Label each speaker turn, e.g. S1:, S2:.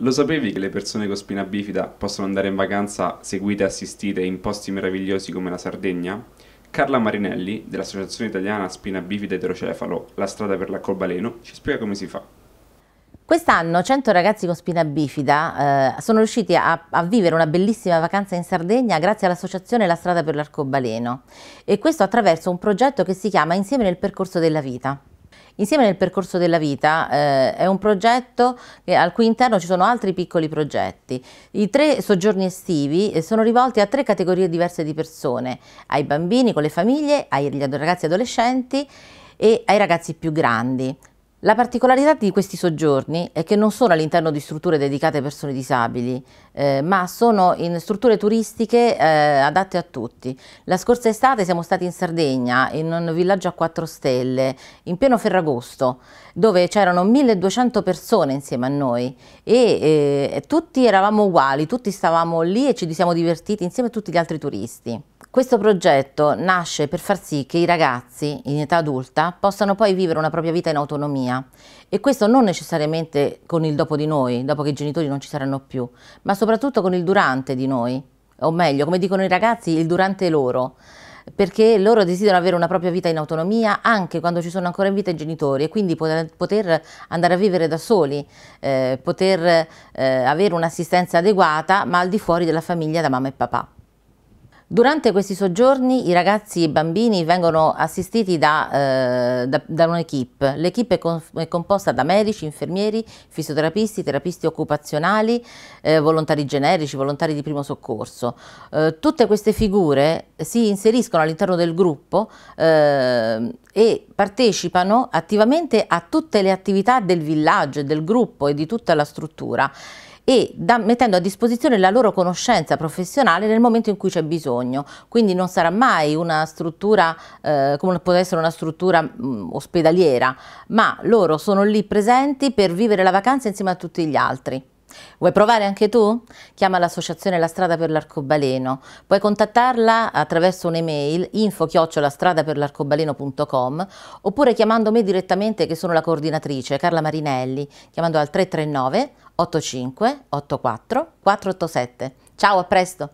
S1: Lo sapevi che le persone con spina bifida possono andare in vacanza seguite e assistite in posti meravigliosi come la Sardegna? Carla Marinelli, dell'Associazione Italiana Spina Bifida Eterocefalo, La strada per l'accolbaleno, ci spiega come si fa.
S2: Quest'anno 100 ragazzi con spina bifida eh, sono riusciti a, a, vivere una bellissima vacanza in Sardegna grazie all'associazione La strada per l'arcobaleno e questo attraverso un progetto che si chiama Insieme nel percorso della vita. Insieme nel percorso della vita eh, è un progetto eh, al cui interno ci sono altri piccoli progetti. I tre soggiorni estivi eh, sono rivolti a tre categorie diverse di persone, ai bambini con le famiglie, ai ragazzi adolescenti e ai ragazzi più grandi. La particolarità di questi soggiorni è che non sono all'interno di strutture dedicate a persone disabili, eh, ma sono in strutture turistiche eh, adatte a tutti. La scorsa estate siamo stati in Sardegna, in un villaggio a quattro stelle, in pieno Ferragosto, dove c'erano 1200 persone insieme a noi e eh, tutti eravamo uguali, tutti stavamo lì e ci siamo divertiti insieme a tutti gli altri turisti. Questo progetto nasce per far sì che i ragazzi in età adulta possano poi vivere una propria vita in autonomia e questo non necessariamente con il dopo di noi, dopo che i genitori non ci saranno più, ma soprattutto con il durante di noi, o meglio, come dicono i ragazzi, il durante loro, perché loro desiderano avere una propria vita in autonomia anche quando ci sono ancora in vita i genitori e quindi poter andare a vivere da soli, eh, poter eh, avere un'assistenza adeguata ma al di fuori della famiglia da mamma e papà. Durante questi soggiorni i ragazzi e i bambini vengono assistiti da, eh, da, da un'equipe. L'equipe è, è, composta da medici, infermieri, fisioterapisti, terapisti occupazionali, eh, volontari generici, volontari di primo soccorso. Eh, tutte queste figure si inseriscono all'interno del gruppo eh, e partecipano attivamente a tutte le attività del villaggio, del gruppo e di tutta la struttura e da, mettendo a disposizione la loro conoscenza professionale nel momento in cui c'è bisogno. Quindi non sarà mai una struttura eh, come può essere una struttura mh, mm, ospedaliera, ma loro sono lì presenti per vivere la vacanza insieme a tutti gli altri. Vuoi provare anche tu? Chiama l'associazione La Strada per l'Arcobaleno. Puoi contattarla attraverso un'email info-stradaperlarcobaleno.com oppure chiamando me direttamente che sono la coordinatrice Carla Marinelli, chiamando al 339 85 84 487. Ciao, a presto!